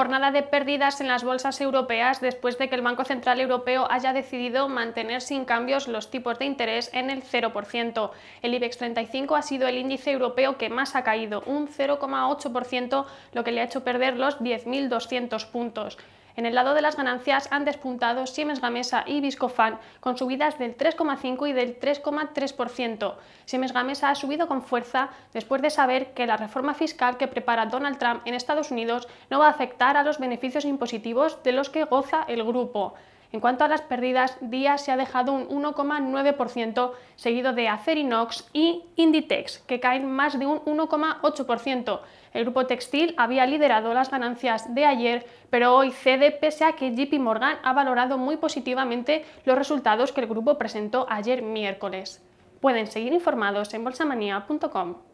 jornada de pérdidas en las bolsas europeas después de que el Banco Central Europeo haya decidido mantener sin cambios los tipos de interés en el 0%. El IBEX 35 ha sido el índice europeo que más ha caído, un 0,8%, lo que le ha hecho perder los 10.200 puntos. En el lado de las ganancias han despuntado Siemens Gamesa y Viscofan con subidas del 3,5 y del 3,3%. Siemens Gamesa ha subido con fuerza después de saber que la reforma fiscal que prepara Donald Trump en Estados Unidos no va a afectar a los beneficios impositivos de los que goza el grupo. En cuanto a las pérdidas, Día se ha dejado un 1,9%, seguido de Acerinox y Inditex, que caen más de un 1,8%. El grupo textil había liderado las ganancias de ayer, pero hoy cede pese a que JP Morgan ha valorado muy positivamente los resultados que el grupo presentó ayer miércoles. Pueden seguir informados en bolsamanía.com.